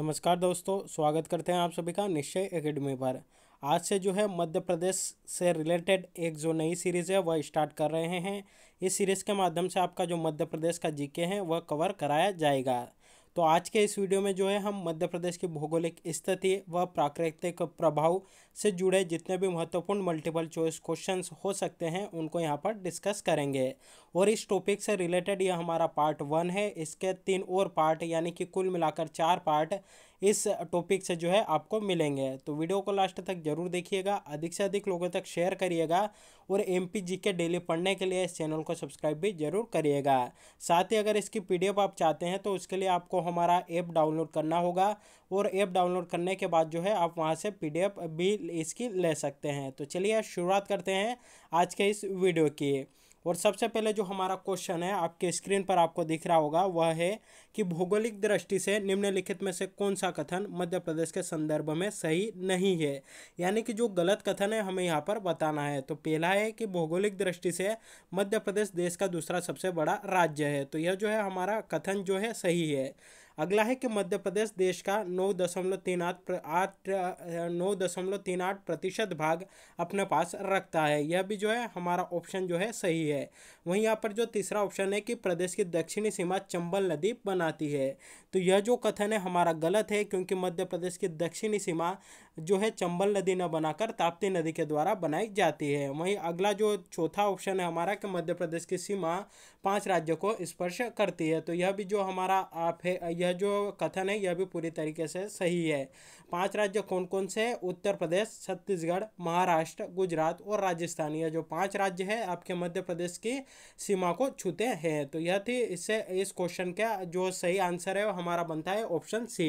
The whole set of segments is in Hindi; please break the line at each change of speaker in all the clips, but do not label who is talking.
नमस्कार दोस्तों स्वागत करते हैं आप सभी का निश्चय एकेडमी पर आज से जो है मध्य प्रदेश से रिलेटेड एक जो नई सीरीज़ है वह स्टार्ट कर रहे हैं इस सीरीज़ के माध्यम से आपका जो मध्य प्रदेश का जीके है वह कवर कराया जाएगा तो आज के इस वीडियो में जो है हम मध्य प्रदेश की भौगोलिक स्थिति व प्राकृतिक प्रभाव से जुड़े जितने भी महत्वपूर्ण मल्टीपल चॉइस क्वेश्चन हो सकते हैं उनको यहाँ पर डिस्कस करेंगे और इस टॉपिक से रिलेटेड यह हमारा पार्ट वन है इसके तीन और पार्ट यानी कि कुल मिलाकर चार पार्ट इस टॉपिक से जो है आपको मिलेंगे तो वीडियो को लास्ट तक जरूर देखिएगा अधिक से अधिक लोगों तक शेयर करिएगा और एम पी के डेली पढ़ने के लिए इस चैनल को सब्सक्राइब भी जरूर करिएगा साथ ही अगर इसकी पी आप चाहते हैं तो उसके लिए आपको हमारा ऐप डाउनलोड करना होगा और ऐप डाउनलोड करने के बाद जो है आप वहाँ से पी भी इसकी ले सकते हैं तो चलिए शुरुआत करते हैं आज के इस वीडियो की और सबसे पहले जो हमारा क्वेश्चन है आपके स्क्रीन पर आपको दिख रहा होगा वह है कि भौगोलिक दृष्टि से निम्नलिखित में से कौन सा कथन मध्य प्रदेश के संदर्भ में सही नहीं है यानी कि जो गलत कथन है हमें यहाँ पर बताना है तो पहला है कि भौगोलिक दृष्टि से मध्य प्रदेश देश का दूसरा सबसे बड़ा राज्य है तो यह जो है हमारा कथन जो है सही है अगला है कि मध्य प्रदेश देश का नौ दशमलव तीन आठ आठ नौ दशमलव तीन आठ प्रतिशत भाग अपने पास रखता है यह भी जो है हमारा ऑप्शन जो है सही है वहीं यहाँ पर जो तीसरा ऑप्शन है कि प्रदेश की दक्षिणी सीमा चंबल नदी बनाती है तो यह जो कथन है हमारा गलत है क्योंकि मध्य प्रदेश की दक्षिणी सीमा जो है चंबल नदी न बनाकर ताप्ती नदी के द्वारा बनाई जाती है वहीं अगला जो चौथा ऑप्शन है हमारा कि मध्य प्रदेश की सीमा पांच राज्यों को स्पर्श करती है तो यह भी जो हमारा आप है यह यह जो कथन है यह भी पूरी तरीके से सही है पांच राज्य कौन कौन से है उत्तर प्रदेश छत्तीसगढ़ महाराष्ट्र गुजरात और राजस्थान यह जो पांच राज्य है आपके मध्य प्रदेश की सीमा को छूते हैं तो यह थी इससे इस क्वेश्चन का जो सही आंसर है वो हमारा बनता है ऑप्शन सी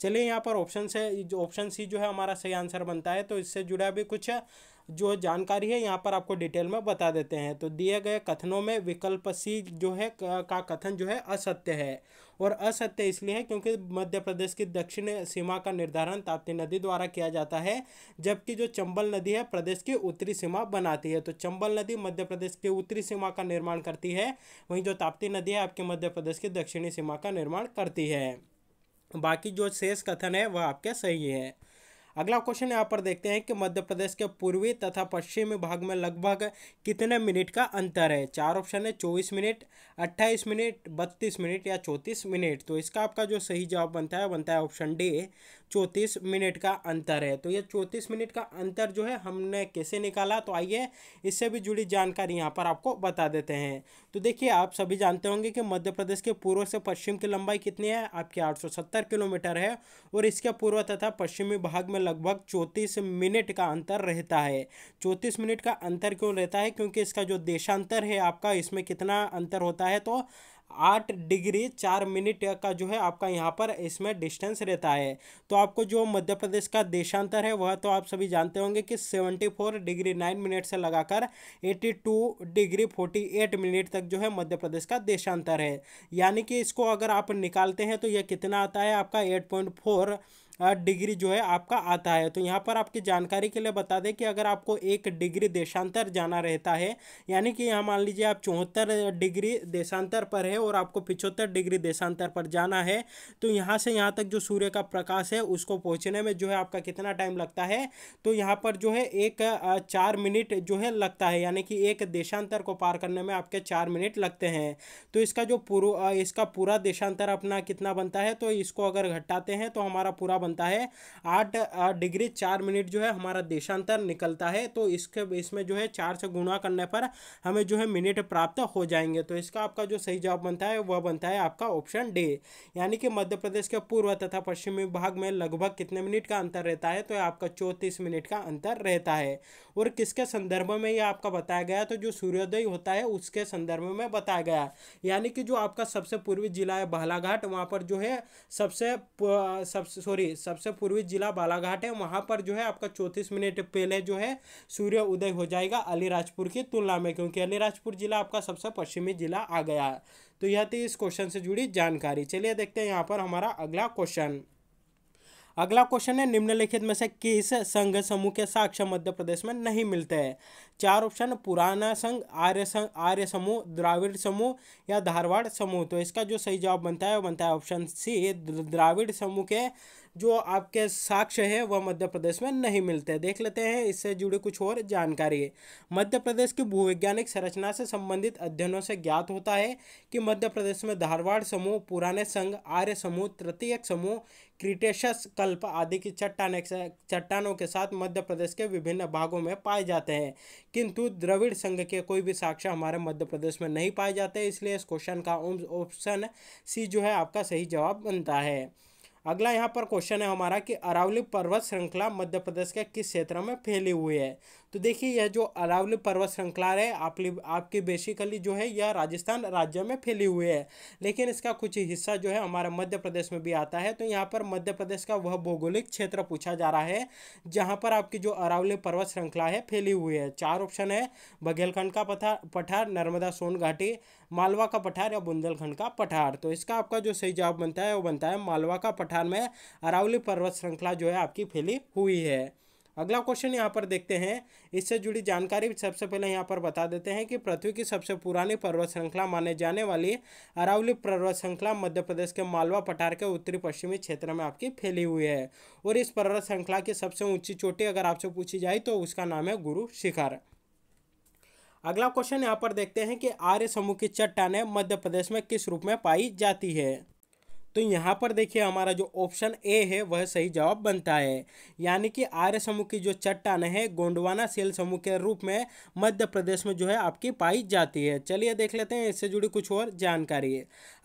चलिए यहाँ पर ऑप्शन से ऑप्शन सी जो है हमारा सही आंसर बनता है तो इससे जुड़ा भी कुछ जो जानकारी है यहाँ पर आपको डिटेल में बता देते हैं तो दिए गए कथनों में विकल्प सी जो है का कथन जो है असत्य है और असत्य इसलिए है क्योंकि मध्य प्रदेश की दक्षिण सीमा का निर्धारण ताप्ती नदी द्वारा किया जाता है जबकि जो चंबल नदी है प्रदेश की उत्तरी सीमा बनाती है तो चंबल नदी मध्य प्रदेश की उत्तरी सीमा का निर्माण करती है वहीं जो ताप्ती नदी है आपके मध्य प्रदेश की दक्षिणी सीमा का निर्माण करती है बाकी जो शेष कथन है वह आपके सही है अगला क्वेश्चन यहाँ पर देखते हैं कि मध्य प्रदेश के पूर्वी तथा पश्चिमी भाग में लगभग कितने मिनट का अंतर है चार ऑप्शन है चौबीस मिनट अट्ठाईस मिनट बत्तीस मिनट या चौंतीस मिनट तो इसका आपका जो सही जवाब बनता है बनता है ऑप्शन डी चौंतीस मिनट का अंतर है तो ये चौंतीस मिनट का अंतर जो है हमने कैसे निकाला तो आइए इससे भी जुड़ी जानकारी यहाँ पर आपको बता देते हैं तो देखिए आप सभी जानते होंगे कि मध्य प्रदेश के पूर्व से पश्चिम की लंबाई कितनी है आपकी आठ किलोमीटर है और इसके पूर्व तथा पश्चिमी भाग में लगभग चौंतीस मिनट का अंतर रहता है चौंतीस मिनट का अंतर क्यों रहता है क्योंकि इसका जो देशांतर है आपका इसमें कितना अंतर होता है तो आठ डिग्री चार मिनट का जो है आपका यहाँ पर इसमें डिस्टेंस रहता है तो आपको जो मध्य प्रदेश का देशांतर है वह तो आप सभी जानते होंगे कि seventy four degree nine minute से लगाकर eighty two degree forty eight minute तक जो है मध्य प्रदेश का देशांतर है यानी कि इसको अगर आप निकालते हैं तो यह कितना आता है आपका एट हाँ, डिग्री जो है आपका आता है तो यहाँ पर आपकी जानकारी के लिए बता दें कि अगर आपको एक डिग्री देशांतर जाना रहता है यानी कि यहाँ मान लीजिए आप चौहत्तर डिग्री देशांतर पर है और आपको पिछहत्तर डिग्री देशांतर पर जाना है तो यहाँ से यहाँ तक जो सूर्य का प्रकाश है उसको पहुँचने में जो है आपका कितना टाइम लगता है तो यहाँ पर जो है एक चार मिनट जो है लगता है यानी कि एक देशांतर को पार करने में आपके चार मिनट लगते हैं तो इसका जो पूरा इसका पूरा देशांतर अपना कितना बनता है तो इसको अगर घटाते हैं तो हमारा पूरा बनता है आठ डिग्री चार मिनट जो है हमारा देशांतर निकलता है तो इसके इसमें जो है चार से गुणा करने पर हमें जो है मिनट प्राप्त हो जाएंगे तो इसका आपका जो सही जवाब बनता है वह बनता है आपका ऑप्शन डे यानी कि मध्य प्रदेश के पूर्व तथा पश्चिमी भाग में लगभग कितने मिनट का अंतर रहता है तो आपका चौंतीस मिनट का अंतर रहता है और किसके संदर्भ में यह आपका बताया गया तो जो सूर्योदय होता है उसके संदर्भ में बताया गया यानी कि जो आपका सबसे पूर्वी जिला है बालाघाट वहाँ पर जो है सबसे सबसे सॉरी पूर्वी सबसे पूर्वी जिला बालाघाट है वहाँ पर जो है आपका चौंतीस मिनट पहले जो है सूर्य उदय हो जाएगा अलीराजपुर की तुलना में क्योंकि अलीराजपुर जिला आपका सबसे पश्चिमी जिला आ गया तो यह थी इस क्वेश्चन से जुड़ी जानकारी चलिए देखते हैं यहाँ पर हमारा अगला क्वेश्चन अगला क्वेश्चन है निम्नलिखित में से किस संघ समूह के साक्ष्य मध्य प्रदेश में नहीं मिलते हैं चार ऑप्शन पुराना संघ आर्य संघ आर्य समूह द्राविड़ समूह या धारवाड़ समूह तो इसका जो सही जवाब बनता है वो बनता है ऑप्शन सी द्राविड़ समूह के जो आपके साक्ष्य है वह मध्य प्रदेश में नहीं मिलते देख लेते हैं इससे जुड़ी कुछ और जानकारी है मध्य प्रदेश की भूवैज्ञानिक संरचना से संबंधित अध्ययनों से ज्ञात होता है कि मध्य प्रदेश में धारवाड़ समूह पुराने संघ आर्य समूह तृतीयक समूह क्रिटेशस कल्प आदि की चट्टान चट्टानों के साथ मध्य प्रदेश के विभिन्न भागों में पाए जाते हैं किंतु द्रविड़ संघ के कोई भी साक्ष्य हमारे मध्य प्रदेश में नहीं पाए जाते इसलिए इस क्वेश्चन का ऑप्शन सी जो है आपका सही जवाब बनता है अगला यहाँ पर क्वेश्चन है हमारा कि अरावली पर्वत श्रृंखला मध्य प्रदेश के किस क्षेत्र में फैली हुई है तो देखिए यह जो अरावली पर्वत श्रृंखला है आप आपके बेसिकली जो है यह राजस्थान राज्य में फैली हुई है लेकिन इसका कुछ हिस्सा जो है हमारा मध्य प्रदेश में भी आता है तो यहाँ पर मध्य प्रदेश का वह भौगोलिक क्षेत्र पूछा जा रहा है जहाँ पर आपकी जो अरावली पर्वत श्रृंखला है फैली हुई है चार ऑप्शन है बघेलखंड का पठार पठार नर्मदा सोन घाटी मालवा का पठार या बुंदेलखंड का पठार तो इसका आपका जो सही जवाब बनता है वो बनता है मालवा का पठार में अरावली पर्वत श्रृंखला जो है आपकी फैली हुई है अगला क्वेश्चन यहाँ पर देखते हैं इससे जुड़ी जानकारी सबसे पहले यहाँ पर बता देते हैं कि पृथ्वी की सबसे पुरानी पर्वत श्रृंखला माने जाने वाली अरावली पर्वत श्रृंखला मध्य प्रदेश के मालवा पठार के उत्तरी पश्चिमी क्षेत्र में आपकी फैली हुई है और इस पर्वत श्रृंखला की सबसे ऊंची चोटी अगर आपसे पूछी जाए तो उसका नाम है गुरु शिखर अगला क्वेश्चन यहाँ पर देखते हैं कि आर्य समूह की चट्टाने मध्य प्रदेश में किस रूप में पाई जाती है तो यहाँ पर देखिए हमारा जो ऑप्शन ए है वह सही जवाब बनता है यानी कि आर्य समूह की जो चट्टान है गोंडवाना सेल समूह के रूप में मध्य प्रदेश में जो है आपकी पाई जाती है चलिए देख लेते हैं इससे जुड़ी कुछ और जानकारी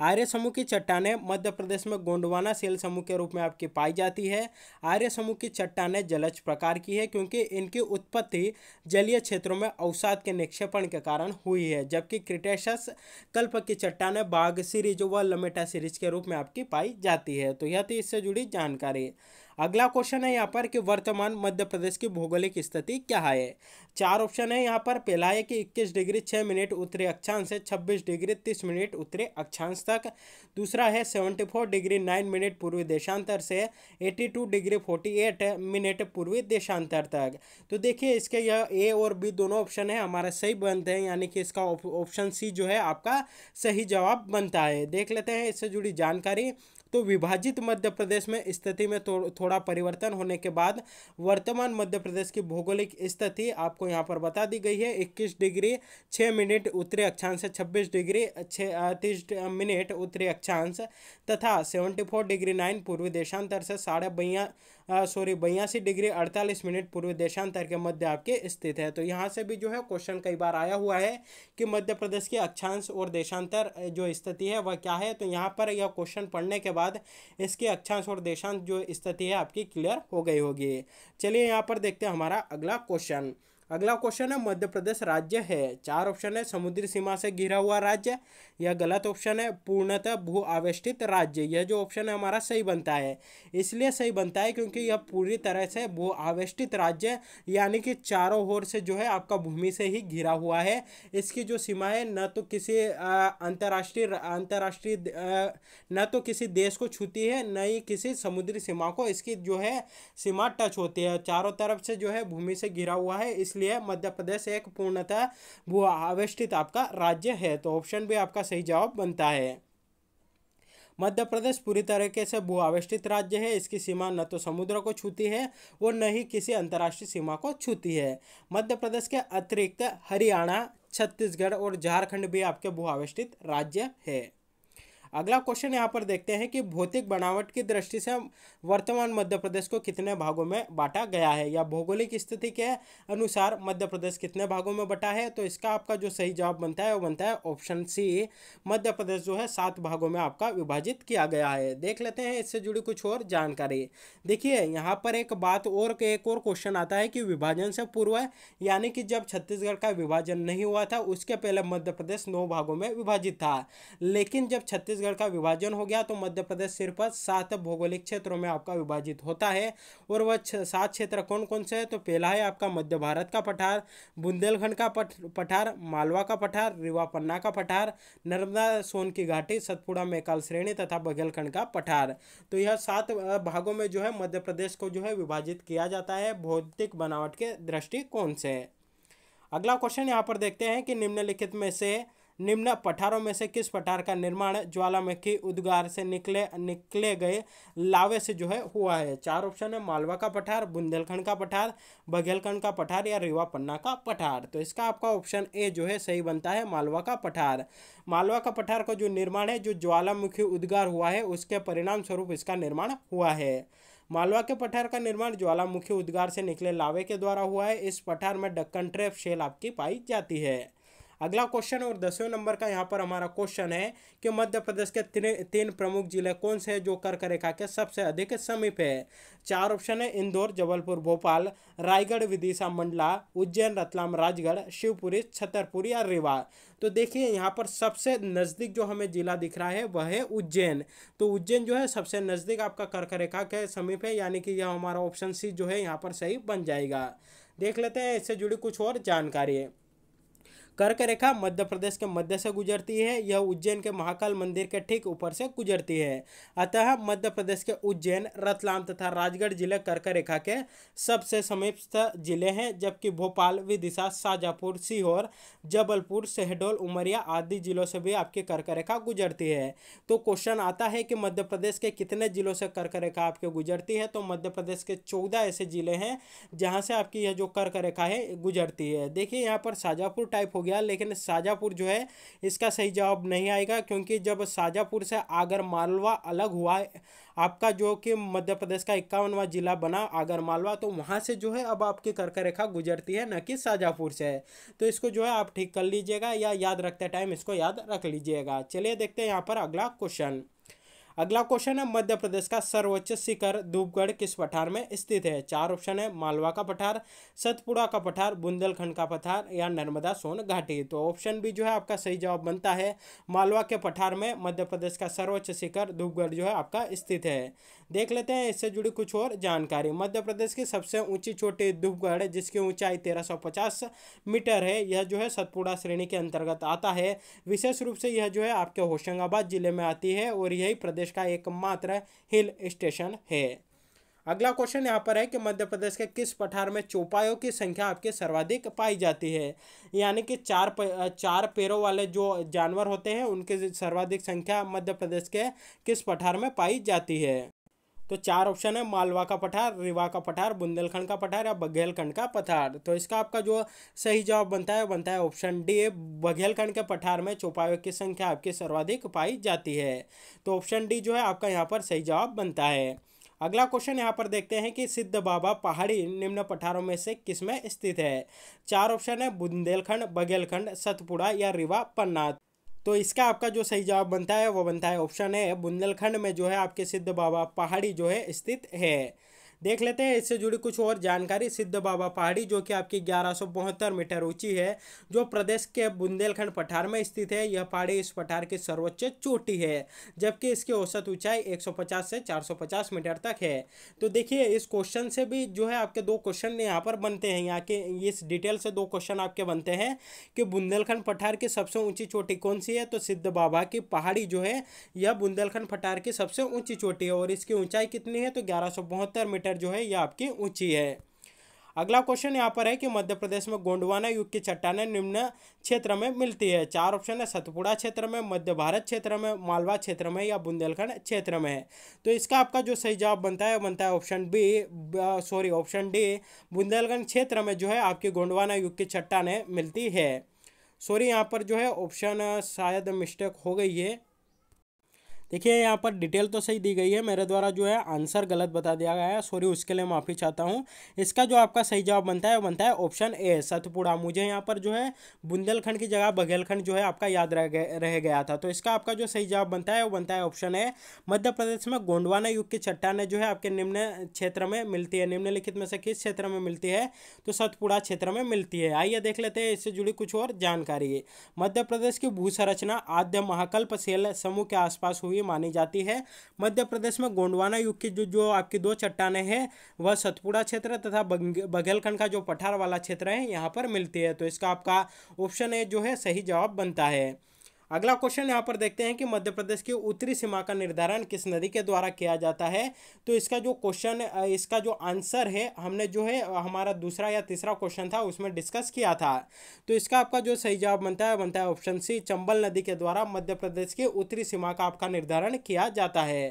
आर्य समूह की चट्टाने मध्य प्रदेश में गोंडवाना सेल समूह के रूप में आपकी पाई जाती है आर्य समूह की चट्टानें जलच प्रकार की है क्योंकि इनकी उत्पत्ति जलीय क्षेत्रों में अवसाद के निक्षेपण के कारण हुई है जबकि क्रिटेशस कल्प की चट्टानें बाघ सीरीज व लमेटा सीरीज के रूप में आपकी की पाई जाती है तो यह थी इससे जुड़ी जानकारी अगला क्वेश्चन है यहाँ पर कि वर्तमान मध्य प्रदेश की भौगोलिक स्थिति क्या है चार ऑप्शन है यहाँ पर पहला है कि इक्कीस डिग्री छः मिनट उत्तरी अक्षांश से छब्बीस डिग्री तीस मिनट उत्तरी अक्षांश तक दूसरा है seventy four degree nine minute पूर्वी देशांतर से eighty two degree forty eight minute पूर्वी देशांतर तक तो देखिए इसके यह ए और बी दोनों ऑप्शन है हमारा सही बनते हैं यानी कि इसका ऑप्शन सी जो है आपका सही जवाब बनता है देख लेते हैं इससे जुड़ी जानकारी तो विभाजित मध्य प्रदेश में स्थिति में थो, थोड़ा परिवर्तन होने के बाद वर्तमान मध्य प्रदेश की भौगोलिक स्थिति आपको यहाँ पर बता दी गई है इक्कीस डिग्री छः मिनट उत्तरी अक्षांश छब्बीस डिग्री छः तीस मिनट उत्तरी अक्षांश तथा सेवेंटी फोर डिग्री नाइन पूर्वी देशांतर से साढ़े बया सॉरी बयासी डिग्री अड़तालीस मिनट पूर्व देशांतर के मध्य आपके स्थित है तो यहाँ से भी जो है क्वेश्चन कई बार आया हुआ है कि मध्य प्रदेश की अक्षांश और देशांतर जो स्थिति है वह क्या है तो यहाँ पर यह क्वेश्चन पढ़ने के बाद इसके अक्षांश और देशांत जो स्थिति है आपकी क्लियर हो गई होगी चलिए यहाँ पर देखते हैं हमारा अगला क्वेश्चन अगला क्वेश्चन है मध्य प्रदेश राज्य है चार ऑप्शन है समुद्री सीमा से घिरा हुआ राज्य यह गलत ऑप्शन है पूर्णतः भू आवेष्टित राज्य यह जो ऑप्शन है हमारा सही बनता है इसलिए सही बनता है क्योंकि यह पूरी तरह से भू आवेष्टित राज्य यानी कि चारों ओर से जो है आपका भूमि से ही घिरा हुआ है इसकी जो सीमा है न तो किसी अंतर्राष्ट्रीय अंतर्राष्ट्रीय न तो किसी देश को छूती है न ही किसी समुद्री सीमा को इसकी जो है सीमा टच होती है चारों तरफ से जो है भूमि से घिरा हुआ है इसलिए मध्य प्रदेश एक पूर्णतः भू आवेष्टित आपका राज्य है तो ऑप्शन भी आपका सही जवाब बनता है मध्य प्रदेश पूरी तरीके से भूआवेष्टित राज्य है इसकी सीमा न तो समुद्र को छूती है और न ही किसी अंतर्राष्ट्रीय सीमा को छूती है मध्य प्रदेश के अतिरिक्त हरियाणा छत्तीसगढ़ और झारखंड भी आपके भूआवेष्टित राज्य है अगला क्वेश्चन यहाँ पर देखते हैं कि भौतिक बनावट की दृष्टि से वर्तमान मध्य प्रदेश को कितने भागों में बांटा गया है या भौगोलिक स्थिति के अनुसार मध्य प्रदेश कितने भागों में बटा है तो इसका आपका जो सही जवाब बनता है वो बनता है ऑप्शन सी मध्य प्रदेश जो है सात भागों में आपका विभाजित किया गया है देख लेते हैं इससे जुड़ी कुछ और जानकारी देखिए यहाँ पर एक बात और एक और क्वेश्चन आता है कि विभाजन से पूर्व यानी कि जब छत्तीसगढ़ का विभाजन नहीं हुआ था उसके पहले मध्य प्रदेश नौ भागों में विभाजित था लेकिन जब छत्तीसगढ़ छत्तीसगढ़ का विभाजन हो गया तो मध्य प्रदेश सिर्फ सात भौगोलिक क्षेत्रों में आपका विभाजित होता है और वह सात क्षेत्र कौन कौन से हैं तो पहला है आपका मध्य भारत का पठार बुंदेलखंड का पठ, पठार मालवा का पठार रिवा पन्ना का पठार नर्मदा सोन की घाटी सतपुड़ा मेकाल श्रेणी तथा बघेलखंड का पठार तो यह सात भागों में जो है मध्य प्रदेश को जो है विभाजित किया जाता है भौतिक बनावट के दृष्टिकोण से अगला क्वेश्चन यहाँ पर देखते हैं कि निम्नलिखित में से निम्न पठारों में से किस पठार का निर्माण ज्वालामुखी उद्गार से निकले निकले गए लावे से जो है हुआ है चार ऑप्शन है मालवा का पठार बुंदेलखंड का पठार बघेलखंड का पठार या रेवा पन्ना का पठार तो इसका आपका ऑप्शन ए जो है सही बनता है मालवा का पठार मालवा का पठार का जो निर्माण है जो ज्वालामुखी उद्गार हुआ है उसके परिणाम स्वरूप इसका निर्माण हुआ है मालवा के पठार का निर्माण ज्वालामुखी उद्गार से निकले लावे के द्वारा हुआ है इस पठार में डक्कन ट्रेप शेल आपकी पाई जाती है अगला क्वेश्चन और दसवें नंबर का यहाँ पर हमारा क्वेश्चन है कि मध्य प्रदेश के तीन तीन प्रमुख जिले कौन से हैं जो कर्क रेखा के सबसे अधिक समीप है चार ऑप्शन है इंदौर जबलपुर भोपाल रायगढ़ विदिशा मंडला उज्जैन रतलाम राजगढ़ शिवपुरी छतरपुरी और रेवा तो देखिए यहाँ पर सबसे नज़दीक जो हमें जिला दिख रहा है वह है उज्जैन तो उज्जैन जो है सबसे नज़दीक आपका कर्क रेखा के समीप है यानी कि यह हमारा ऑप्शन सी जो है यहाँ पर सही बन जाएगा देख लेते हैं इससे जुड़ी कुछ और जानकारी कर्क रेखा मध्य प्रदेश के मध्य से गुजरती है यह उज्जैन के महाकाल मंदिर के ठीक ऊपर से गुजरती है अतः मध्य प्रदेश के उज्जैन रतलाम तथा राजगढ़ जिले कर्क रेखा के सबसे समीपस्थ जिले हैं जबकि भोपाल विदिशा शाजापुर सीहोर जबलपुर शहडोल उमरिया आदि जिलों से भी आपकी कर्क रेखा गुजरती है तो क्वेश्चन आता है कि मध्य प्रदेश के कितने जिलों से कर्क रेखा आपके गुजरती है तो मध्य प्रदेश के चौदह ऐसे जिले हैं जहाँ से आपकी यह जो कर्क रेखा है गुजरती है देखिए यहाँ पर शाजापुर टाइप हो गया गया लेकिन शाजापुर जो है इसका सही जवाब नहीं आएगा क्योंकि जब शाजापुर से आगर मालवा अलग हुआ आपका जो कि मध्य प्रदेश का इक्यावनवा जिला बना आगर मालवा तो वहाँ से जो है अब आपकी कर्क रेखा गुजरती है न कि शाजापुर से तो इसको जो है आप ठीक कर लीजिएगा या याद रखते टाइम इसको याद रख लीजिएगा चलिए देखते हैं यहाँ पर अगला क्वेश्चन अगला क्वेश्चन है मध्य प्रदेश का सर्वोच्च शिखर धूपगढ़ किस पठार में स्थित है चार ऑप्शन है मालवा का पठार सतपुड़ा का पठार बुंदेलखंड का पठार या नर्मदा सोन घाटी तो ऑप्शन भी जो है आपका सही जवाब बनता है मालवा के पठार में मध्य प्रदेश का सर्वोच्च शिखर धूपगढ़ जो है आपका स्थित है देख लेते हैं इससे जुड़ी कुछ और जानकारी मध्य प्रदेश की सबसे ऊंची चोटी धूपगढ़ जिसकी ऊंचाई 1350 मीटर है यह जो है सतपुड़ा श्रेणी के अंतर्गत आता है विशेष रूप से यह जो है आपके होशंगाबाद जिले में आती है और यही प्रदेश का एकमात्र हिल स्टेशन है अगला क्वेश्चन यहाँ पर है कि मध्य प्रदेश के किस पठार में चौपायों की संख्या आपके सर्वाधिक पाई जाती है यानी कि चार प चार पैरों वाले जो जानवर होते हैं उनकी सर्वाधिक संख्या मध्य प्रदेश के किस पठार में पाई जाती है तो चार ऑप्शन है मालवा का पठार रिवा का पठार बुंदेलखंड का पठार या बघेलखंड का पठार तो इसका आपका जो सही जवाब बनता है बनता है ऑप्शन डी बघेलखंड के पठार में चौपायों की संख्या आपकी सर्वाधिक पाई जाती है तो ऑप्शन डी जो है आपका यहाँ पर सही जवाब बनता है अगला क्वेश्चन यहाँ पर देखते हैं कि सिद्ध बाबा पहाड़ी निम्न पठारों में से किस में स्थित है चार ऑप्शन है बुंदेलखंड बघेलखंड सतपुड़ा या रिवा पन्नाथ तो इसका आपका जो सही जवाब बनता है वो बनता है ऑप्शन है बुंदेलखंड में जो है आपके सिद्ध बाबा पहाड़ी जो है स्थित है देख लेते हैं इससे जुड़ी कुछ और जानकारी सिद्ध बाबा पहाड़ी जो कि आपकी ग्यारह मीटर ऊंची है जो प्रदेश के बुंदेलखंड पठार में स्थित है यह पहाड़ी इस पठार की सर्वोच्च चोटी है जबकि इसकी औसत ऊंचाई 150 से 450 मीटर तक है तो देखिए इस क्वेश्चन से भी जो है आपके दो क्वेश्चन यहाँ पर बनते हैं यहाँ के इस डिटेल से दो क्वेश्चन आपके बनते हैं कि बुंदेलखंड पठार की सबसे ऊंची चोटी कौन सी है तो सिद्ध बाबा की पहाड़ी जो है यह बुंदेलखंड पठार की सबसे ऊंची चोटी है और इसकी ऊंचाई कितनी है तो ग्यारह मीटर मीटर जो है ये आपकी ऊंची है अगला क्वेश्चन यहाँ पर है कि मध्य प्रदेश में गोंडवाना युग की चट्टाने निम्न क्षेत्र में मिलती है चार ऑप्शन है सतपुड़ा क्षेत्र में मध्य भारत क्षेत्र में मालवा क्षेत्र में या बुंदेलखंड क्षेत्र में है तो इसका आपका जो सही जवाब बनता है बनता है option B sorry option D Bundelkhand क्षेत्र में जो है आपकी गोंडवाना युग की चट्टाने मिलती है सॉरी यहाँ पर जो है ऑप्शन शायद मिस्टेक हो गई है देखिए यहाँ पर डिटेल तो सही दी गई है मेरे द्वारा जो है आंसर गलत बता दिया गया है सॉरी उसके लिए माफ़ी चाहता हूँ इसका जो आपका सही जवाब बनता है वो बनता है ऑप्शन ए सतपुड़ा मुझे यहाँ पर जो है बुंदेलखंड की जगह बघेलखंड जो है आपका याद रह गया रह गया था तो इसका आपका जो सही जवाब बनता है वो बनता है ऑप्शन ए मध्य प्रदेश में गोंडवाना युग की चट्टाने जो है आपके निम्न क्षेत्र में मिलती है निम्नलिखित में से किस क्षेत्र में मिलती है तो सतपुड़ा क्षेत्र में मिलती है आइए देख लेते हैं इससे जुड़ी कुछ और जानकारी मध्य प्रदेश की भूसंरचना आद्य महाकल्प सेल समूह के आसपास हुई हुई मानी जाती है मध्य प्रदेश में गोंडवाना युग की जो जो आपकी दो चट्टाने हैं वह सतपुड़ा क्षेत्र तथा बघेलखंड का जो पठार वाला क्षेत्र है यहाँ पर मिलती है तो इसका आपका ऑप्शन ए जो है सही जवाब बनता है अगला क्वेश्चन यहाँ पर देखते हैं कि मध्य प्रदेश की उत्तरी सीमा का निर्धारण किस नदी के द्वारा किया जाता है तो इसका जो क्वेश्चन इसका जो आंसर है हमने जो है हमारा दूसरा या तीसरा क्वेश्चन था उसमें डिस्कस किया था तो इसका आपका जो सही जवाब बनता है बनता है ऑप्शन सी चंबल नदी के द्वारा मध्य प्रदेश की उत्तरी सीमा का आपका निर्धारण किया जाता है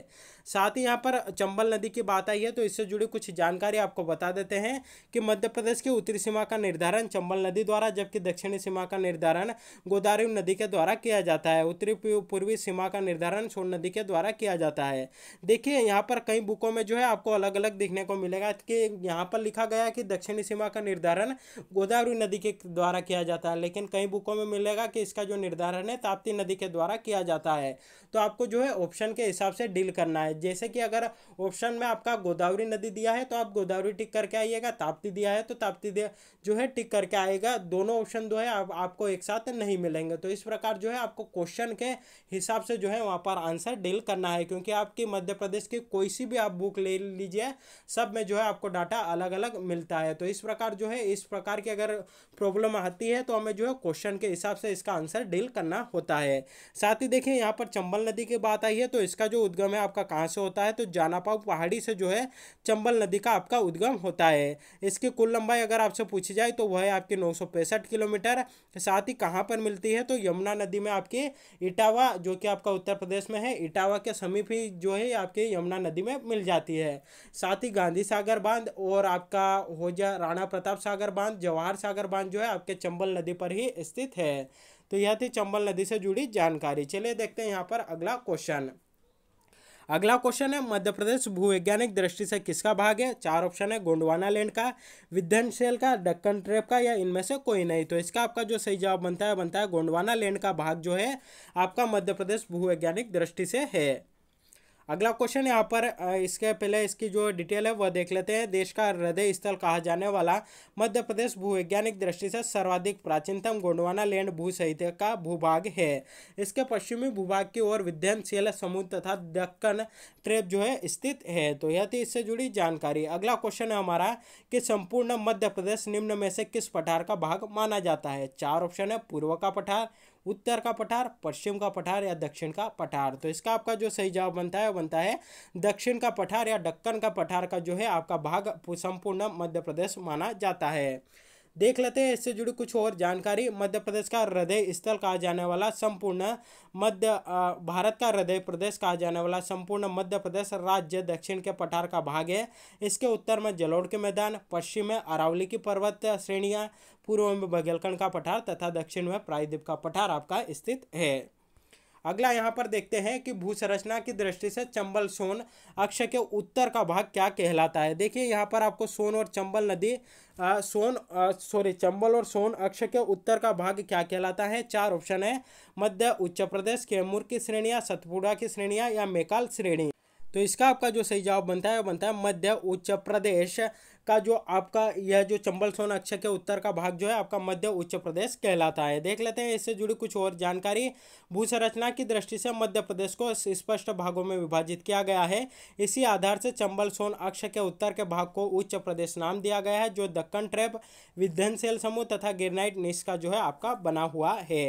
साथ ही यहाँ पर चंबल नदी की बात आई है तो इससे जुड़ी कुछ जानकारी आपको बता देते हैं कि मध्य प्रदेश की उत्तरी सीमा का निर्धारण चंबल नदी द्वारा जबकि दक्षिणी सीमा का निर्धारण गोदावरी नदी के द्वारा किया जाता है उत्तरी पूर्वी सीमा का निर्धारण सोन नदी के द्वारा किया जाता है देखिए यहाँ पर कई बुकों में जो है आपको अलग अलग देखने को मिलेगा कि यहाँ पर लिखा गया कि दक्षिणी सीमा का निर्धारण गोदावरी नदी के द्वारा किया जाता है लेकिन कई बुकों में मिलेगा कि इसका जो निर्धारण है ताप्ती नदी के द्वारा किया जाता है तो आपको जो है ऑप्शन के हिसाब से डील करना है जैसे कि अगर ऑप्शन में आपका गोदावरी नदी दिया है तो आप गोदावरी टिक करके आइएगा ताप्ती दिया है तो ताप्ती दिया जो है टिक करके आएगा दोनों ऑप्शन जो है आप, आपको एक साथ नहीं मिलेंगे तो इस प्रकार जो है आपको क्वेश्चन के हिसाब से जो है वहाँ पर आंसर डील करना है क्योंकि आपकी मध्य प्रदेश की कोई सी भी आप बुक ले लीजिए सब में जो है आपको डाटा अलग अलग मिलता है तो इस प्रकार जो है इस प्रकार की अगर प्रॉब्लम आती है तो हमें जो है क्वेश्चन के हिसाब से इसका आंसर डील करना होता है साथ ही देखिए यहाँ पर चंबल नदी की बात आई है तो इसका जो उद्गम है आपका कहाँ से होता है तो जानापाव पहाड़ी से जो है चंबल नदी का आपका उद्गम होता है इसकी कुल लंबाई अगर आपसे पूछी जाए तो वह है आपके नौ किलोमीटर साथ ही कहाँ पर मिलती है तो यमुना नदी में आपके इटावा जो कि आपका उत्तर प्रदेश में है इटावा के समीप ही जो है आपके यमुना नदी में मिल जाती है साथ ही गांधी सागर बांध और आपका हो जा राणा प्रताप सागर बांध जवाहर सागर बांध जो है आपके चंबल नदी पर ही स्थित है तो यह थी चंबल नदी से जुड़ी जानकारी चलिए देखते हैं यहाँ पर अगला क्वेश्चन अगला क्वेश्चन है मध्य प्रदेश भूवैज्ञानिक दृष्टि से किसका भाग है चार ऑप्शन है गोंडवाना लैंड का विध्वनशेल का डक्कन ट्रेप का या इनमें से कोई नहीं तो इसका आपका जो सही जवाब बनता है बनता है गोंडवाना लैंड का भाग जो है आपका मध्य प्रदेश भूवैज्ञानिक दृष्टि से है अगला क्वेश्चन यहाँ पर इसके पहले इसकी जो डिटेल है वह देख लेते हैं देश का हृदय स्थल कहा जाने वाला मध्य प्रदेश भूवैज्ञानिक दृष्टि से सर्वाधिक प्राचीनतम गोंडवाना लैंड भू सहित का भूभाग है इसके पश्चिमी भूभाग की ओर विध्यनशील समुद्र तथा दक्कन ट्रेप जो है स्थित है तो यह थी इससे जुड़ी जानकारी अगला क्वेश्चन है हमारा कि संपूर्ण मध्य प्रदेश निम्न में से किस पठार का भाग माना जाता है चार ऑप्शन है पूर्व का पठार उत्तर का पठार पश्चिम का पठार या दक्षिण का पठार तो इसका आपका जो सही जवाब बनता है वो बनता है दक्षिण का पठार या डक्कन का पठार का जो है आपका भाग संपूर्ण मध्य प्रदेश माना जाता है देख लेते हैं इससे जुड़ी कुछ और जानकारी मध्य प्रदेश का हृदय स्थल कहा जाने वाला संपूर्ण मध्य भारत का हृदय प्रदेश कहा जाने वाला संपूर्ण मध्य प्रदेश राज्य दक्षिण के पठार का भाग है इसके उत्तर में जलोड़ के मैदान पश्चिम में अरावली की पर्वत श्रेणियाँ पूर्व में बघेलखंड का पठार तथा दक्षिण में प्रायद्वीप का पठार आपका स्थित है अगला यहाँ पर देखते हैं कि संरचना की दृष्टि से चंबल सोन अक्ष के उत्तर का भाग क्या कहलाता है देखिए यहाँ पर आपको सोन और चंबल नदी आ, सोन सॉरी चंबल और सोन अक्ष के उत्तर का भाग क्या कहलाता है चार ऑप्शन है मध्य उच्च प्रदेश कैमूर की श्रेणियाँ सतपुड़ा की श्रेणियाँ या मेकाल श्रेणी तो इसका आपका जो सही जवाब बनता है वो बनता है मध्य उच्च प्रदेश का जो आपका यह जो चंबल सोन अक्ष के उत्तर का भाग जो है आपका मध्य उच्च प्रदेश कहलाता है देख लेते हैं इससे जुड़ी कुछ और जानकारी भूसंरचना की दृष्टि से मध्य प्रदेश को स्पष्ट भागों में विभाजित किया गया है इसी आधार से चंबल सोन अक्ष के उत्तर के भाग को उच्च प्रदेश नाम दिया गया है जो दक्कन ट्रैप विध्यनशील समूह तथा गिरनाइट निश का जो है आपका बना हुआ है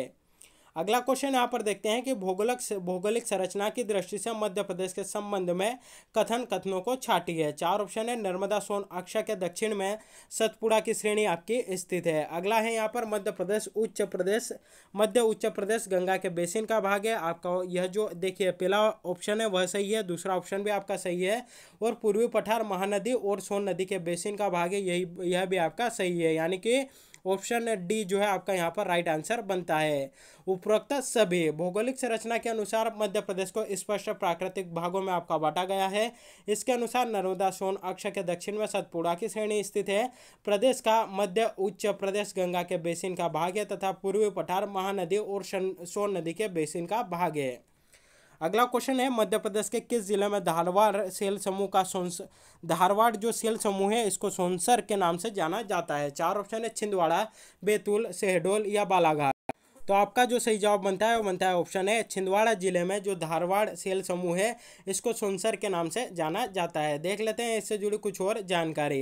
अगला क्वेश्चन यहाँ पर देखते हैं कि भौगोलिक भौगोलिक संरचना की दृष्टि से मध्य प्रदेश के संबंध में कथन कथनों को छाटी है चार ऑप्शन है नर्मदा सोन अक्षा के दक्षिण में सतपुड़ा की श्रेणी आपकी स्थित है अगला है यहाँ पर मध्य प्रदेश उच्च प्रदेश मध्य उच्च प्रदेश गंगा के बेसिन का भाग है आपका यह जो देखिए पहला ऑप्शन है वह सही है दूसरा ऑप्शन भी आपका सही है और पूर्वी पठार महानदी और सोन नदी के बेसिन का भाग है यही यह भी आपका सही है यानी कि ऑप्शन डी जो है आपका यहाँ पर राइट आंसर बनता है उपरोक्त सभी भौगोलिक संरचना के अनुसार मध्य प्रदेश को स्पष्ट प्राकृतिक भागों में आपका बांटा गया है इसके अनुसार नर्मदा सोन अक्ष के दक्षिण में सतपुड़ा की श्रेणी स्थित है प्रदेश का मध्य उच्च प्रदेश गंगा के बेसिन का भाग है तथा पूर्वी पठार महानदी और सोन नदी के बेसिन का भाग है अगला क्वेश्चन है मध्य प्रदेश के किस जिले में धारवाड़ सेल समूह का सोनस धारवाड़ जो सेल समूह है इसको सोनसर के नाम से जाना जाता है चार ऑप्शन है छिंदवाड़ा बैतूल शहडोल या बालाघाट तो आपका जो सही जवाब बनता है वो बनता है ऑप्शन है छिंदवाड़ा जिले में जो धारवाड़ सेल समूह है इसको सोनसर के नाम से जाना जाता है देख लेते हैं इससे जुड़ी कुछ और जानकारी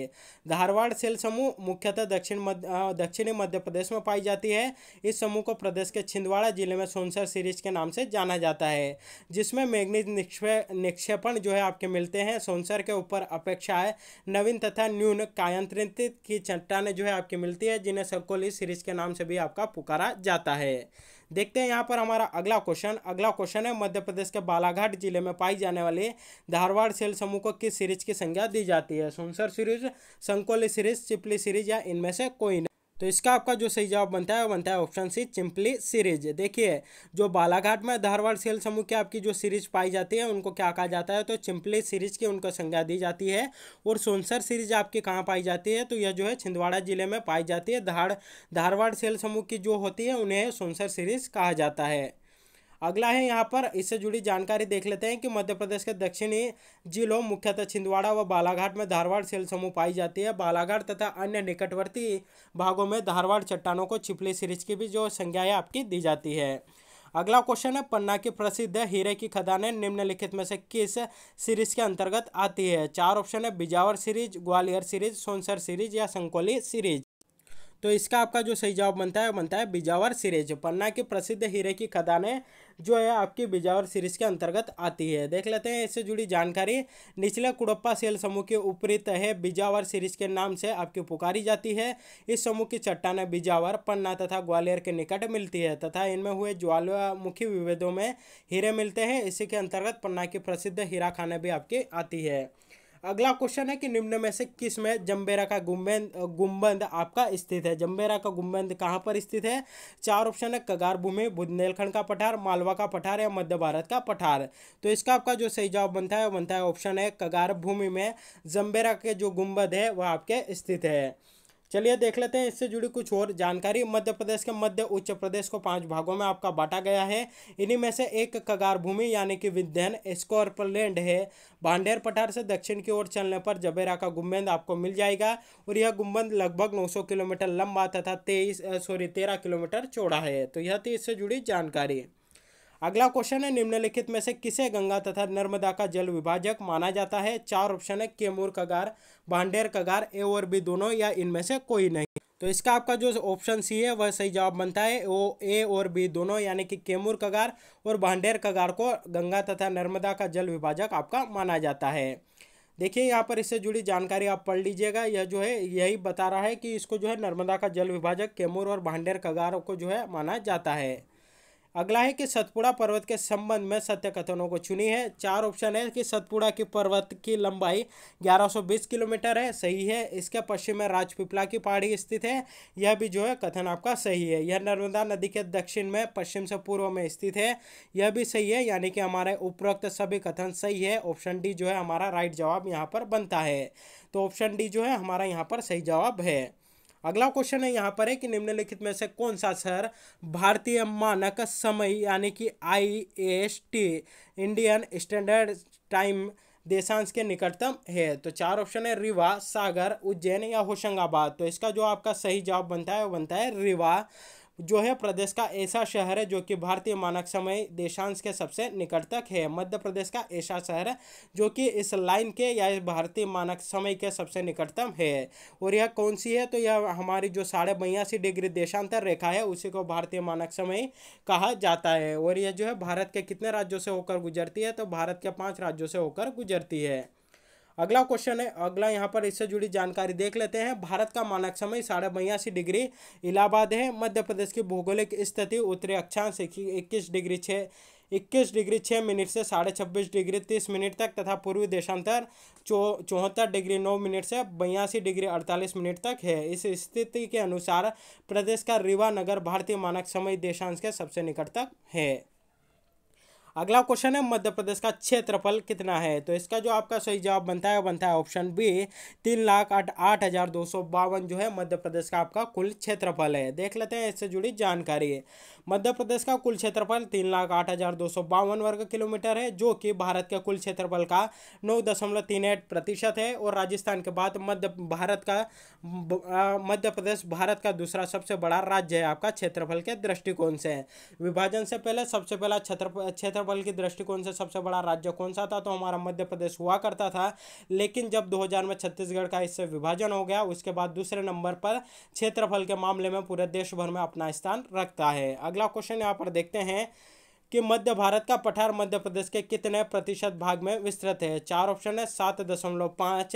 धारवाड़ सेल समूह मुख्यतः दक्षिण मध्य दक्षिणी मध्य प्रदेश में पाई जाती है इस समूह को प्रदेश के छिंदवाड़ा जिले में सोनसर सीरीज के नाम से जाना जाता है जिसमें मैग्नीज निक्षेपण जो है आपके मिलते हैं सोनसर के ऊपर अपेक्षा है नवीन तथा न्यून कायांत्रित की चट्टाने जो है आपकी मिलती है जिन्हें सकोली सीरीज के नाम से भी आपका पुकारा जाता है है देखते हैं यहाँ पर हमारा अगला क्वेश्चन अगला क्वेश्चन है मध्य प्रदेश के बालाघाट जिले में पाई जाने वाले धारवाड़ सेल समूह को किस सीरीज की संज्ञा दी जाती है सुनसर सीरीज संकोली सीरीज चिपली सीरीज या इनमें से कोई नहीं तो इसका आपका जो सही जवाब बनता है वो बनता है ऑप्शन सी चिंपली सीरीज देखिए जो बालाघाट में धारवाड़ सेल समूह की आपकी जो सीरीज पाई जाती है उनको क्या कहा जाता है तो चिंपली सीरीज की उनको संज्ञा दी जाती है और सोनसर सीरीज आपकी कहाँ पाई जाती है तो यह जो है छिंदवाड़ा जिले में पाई जाती है धार धारवाड़ सेल समूह की जो होती है उन्हें सोनसर सीरीज कहा जाता है अगला है यहाँ पर इससे जुड़ी जानकारी देख लेते हैं कि मध्य प्रदेश के दक्षिणी जिलों मुख्यतः छिंदवाड़ा व बालाघाट में धारवाड़ सेल समूह पाई जाती है बालाघाट तथा अन्य निकटवर्ती भागों में धारवाड़ चट्टानों को छिपली सीरीज की भी जो संज्ञा है आपकी दी जाती है अगला क्वेश्चन है पन्ना की प्रसिद्ध हीरे की खदानें निम्नलिखित में से किस सीरीज के अंतर्गत आती है चार ऑप्शन है Bijawar series Gwalior series Sausar series या संकोली सीरीज तो इसका आपका जो सही जवाब बनता है बनता है बिजावर सीरीज पन्ना की प्रसिद्ध हीरे की खदानें जो है आपकी बिजावर सीरीज के अंतर्गत आती है देख लेते हैं इससे जुड़ी जानकारी निचले कुड़प्पा सेल समूह के ऊपरी तह बिजावर सीरीज के नाम से आपकी पुकारी जाती है इस समूह की चट्टाने बिजावर पन्ना तथा ग्वालियर के निकट मिलती है तथा इनमें हुए ज्वालामुखी विभेदों में हीरे मिलते हैं इसी के अंतर्गत पन्ना की प्रसिद्ध हीरा खाना भी आपकी आती है अगला क्वेश्चन है कि निम्न में से किस में जम्बेरा का गुम्बंद गुम्बंद आपका स्थित है जम्बेरा का गुम्बंद कहाँ पर स्थित है चार ऑप्शन है कगार भूमि बुंदेलखंड का पठार मालवा का पठार या मध्य भारत का पठार तो इसका आपका जो सही जवाब बनता है बनता है ऑप्शन है कगार भूमि में जम्बेरा के जो गुम्बद है वह आपके स्थित है चलिए देख लेते हैं इससे जुड़ी कुछ और जानकारी मध्य प्रदेश के मध्य उच्च प्रदेश को पांच भागों में आपका बांटा गया है इन्हीं में से एक कगार भूमि यानी कि विध्यन स्कॉर्पलैंड है बांडेर पठार से दक्षिण की ओर चलने पर जबेरा का गुम्बंद आपको मिल जाएगा और यह गुम्बंद लगभग 900 किलोमीटर लंबा तथा तेईस सॉरी तेरह किलोमीटर चौड़ा है तो यह थी इससे जुड़ी जानकारी अगला क्वेश्चन है निम्नलिखित में से किसे गंगा तथा नर्मदा का जल विभाजक माना जाता है चार ऑप्शन है केमूर कगार भांडेर कगार ए और बी दोनों या इनमें से कोई नहीं तो इसका आपका जो ऑप्शन सी है वह सही जवाब बनता है वो ए और बी दोनों यानी कि केमूर कगार और भांडेर कगार को गंगा तथा नर्मदा का जल विभाजक आपका माना जाता है देखिए यहाँ पर इससे जुड़ी जानकारी आप पढ़ लीजिएगा यह जो है यही बता रहा है कि इसको जो है नर्मदा का जल विभाजक केमूर और भांडेर कगार को जो है माना जाता है अगला है कि सतपुड़ा पर्वत के संबंध में सत्य कथनों को चुनी है चार ऑप्शन है कि सतपुड़ा की पर्वत की लंबाई 1120 किलोमीटर है सही है इसके पश्चिम में राजपिपला की पहाड़ी स्थित है यह भी जो है कथन आपका सही है यह नर्मदा नदी के दक्षिण में पश्चिम से पूर्व में स्थित है यह भी सही है यानी कि हमारे उपरोक्त सभी कथन सही है ऑप्शन डी जो है हमारा राइट जवाब यहाँ पर बनता है तो ऑप्शन डी जो है हमारा यहाँ पर सही जवाब है अगला क्वेश्चन है यहाँ पर है कि निम्नलिखित में से कौन सा शहर भारतीय मानक समय यानी कि I S T Indian Standard Time देशांश के निकटतम है तो चार ऑप्शन है रीवा सागर उज्जैन या होशंगाबाद तो इसका जो आपका सही जवाब बनता है वो बनता है रीवा जो है प्रदेश का ऐसा शहर है जो कि भारतीय मानक समय देशांश के सबसे निकट तक है मध्य प्रदेश का ऐसा शहर है जो कि इस लाइन के या इस भारतीय मानक समय के सबसे निकटतम है और यह कौन सी है तो यह हमारी जो साढ़े बयासी डिग्री देशांतर रेखा है उसी को भारतीय मानक समय कहा जाता है और यह जो है भारत के कितने राज्यों से होकर गुजरती है तो भारत के पाँच राज्यों से होकर गुजरती है अगला क्वेश्चन है अगला यहाँ पर इससे जुड़ी जानकारी देख लेते हैं भारत का मानक समय साढ़े बयासी डिग्री इलाहाबाद है मध्य प्रदेश की भौगोलिक स्थिति उत्तरी अक्षांश इक्कीस डिग्री छः इक्कीस डिग्री छः मिनट से साढ़े छब्बीस डिग्री तीस मिनट तक तथा पूर्वी देशांतर चौ चौहत्तर डिग्री नौ मिनट से बयासी डिग्री अड़तालीस मिनट तक है इस स्थिति के अनुसार प्रदेश का रीवा नगर भारतीय मानक समय देशांश के सबसे निकट तक है अगला क्वेश्चन है मध्य प्रदेश का क्षेत्रफल कितना है तो इसका जो आपका सही जवाब बनता है बनता है ऑप्शन बी तीन लाख आठ हज़ार दो सौ बावन जो है मध्य प्रदेश का आपका कुल क्षेत्रफल है देख लेते हैं इससे जुड़ी जानकारी है मध्य प्रदेश का कुल क्षेत्रफल तीन लाख आठ हजार दो सौ बावन वर्ग किलोमीटर है जो कि भारत के कुल क्षेत्रफल का नौ दशमलव तीन आठ प्रतिशत है और राजस्थान के बाद मध्य भारत का मध्य प्रदेश भारत का दूसरा सबसे बड़ा राज्य है आपका क्षेत्रफल के दृष्टिकोण से है विभाजन से पहले सबसे पहला क्षेत्रफल के दृष्टिकोण से सबसे बड़ा राज्य कौन सा था तो हमारा मध्य प्रदेश हुआ करता था लेकिन जब दो में छत्तीसगढ़ का इससे विभाजन हो गया उसके बाद दूसरे नंबर पर क्षेत्रफल के मामले में पूरे देश भर में अपना स्थान रखता है अगर अगला क्वेश्चन यहाँ पर देखते हैं कि मध्य भारत का पठार मध्य प्रदेश के कितने प्रतिशत भाग में विस्तृत है चार ऑप्शन है सात दशमलव पाँच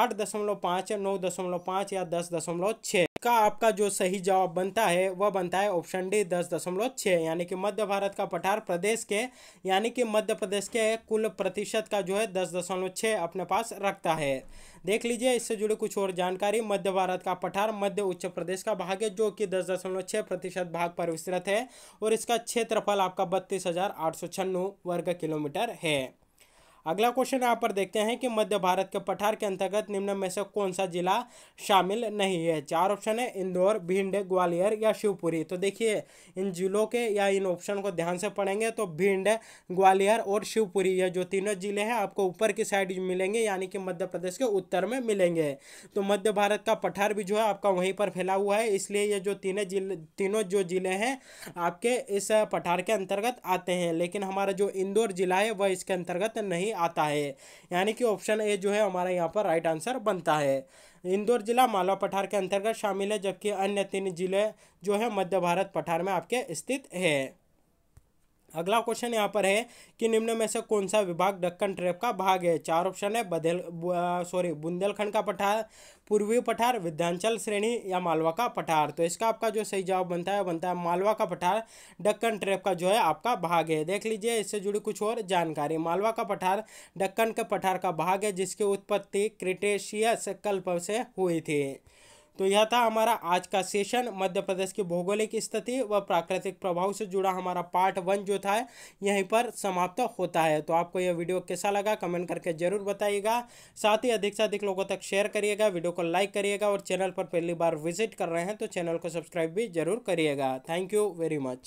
आठ दशमलव पाँच नौ दशमलव पाँच या दस दशमलव छः का आपका जो सही जवाब बनता है वह बनता है ऑप्शन डी दस दशमलव छः यानी कि मध्य भारत का पठार प्रदेश के यानी कि मध्य प्रदेश के कुल प्रतिशत का जो है दस दशमलव छः अपने पास रखता है देख लीजिए इससे जुड़ी कुछ और जानकारी मध्य भारत का पठार मध्य उच्च प्रदेश का भाग है जो कि दस दशमलव छः प्रतिशत भाग पर विस्तृत है और इसका क्षेत्रफल आपका बत्तीस हजार आठ सौ वर्ग किलोमीटर है अगला क्वेश्चन यहाँ पर देखते हैं कि मध्य भारत के पठार के अंतर्गत निम्न में से कौन सा जिला शामिल नहीं है चार ऑप्शन है इंदौर भिंड ग्वालियर या शिवपुरी तो देखिए इन जिलों के या इन ऑप्शन को ध्यान से पढ़ेंगे तो भिंड ग्वालियर और शिवपुरी ये जो तीनों जिले हैं आपको ऊपर की साइड मिलेंगे यानी कि मध्य प्रदेश के उत्तर में मिलेंगे तो मध्य भारत का पठार भी जो है आपका वहीं पर फैला हुआ है इसलिए ये जो तीनों जिले तीनों जो जिले हैं आपके इस पठार के अंतर्गत आते हैं लेकिन हमारा जो इंदौर जिला है वह इसके अंतर्गत नहीं नहीं आता है यानी कि ऑप्शन ए जो है हमारा यहाँ पर राइट आंसर बनता है इंदौर जिला मालवा पठार के अंतर्गत शामिल है जबकि अन्य तीन जिले जो है मध्य भारत पठार में आपके स्थित है अगला क्वेश्चन यहाँ पर है कि निम्न में से कौन सा विभाग डक्कन ट्रेप का भाग है चार ऑप्शन है बदेल सॉरी बुंदेलखंड का पठार पूर्वी पठार विध्यांचल श्रेणी या मालवा का पठार तो इसका आपका जो सही जवाब बनता है बनता है मालवा का पठार डक्कन ट्रैप का जो है आपका भाग है देख लीजिए इससे जुड़ी कुछ और जानकारी मालवा का पठार डक्कन के पठार का भाग है जिसकी उत्पत्ति क्रिटेशियस कल्प से हुई थी तो यह था हमारा आज का सेशन मध्य प्रदेश की भौगोलिक स्थिति व प्राकृतिक प्रभाव से जुड़ा हमारा पार्ट वन जो था यहीं पर समाप्त होता है तो आपको यह वीडियो कैसा लगा कमेंट करके जरूर बताइएगा साथ ही अधिक से अधिक लोगों तक शेयर करिएगा वीडियो को लाइक करिएगा और चैनल पर पहली बार विजिट कर रहे हैं तो चैनल को सब्सक्राइब भी जरूर करिएगा थैंक यू वेरी मच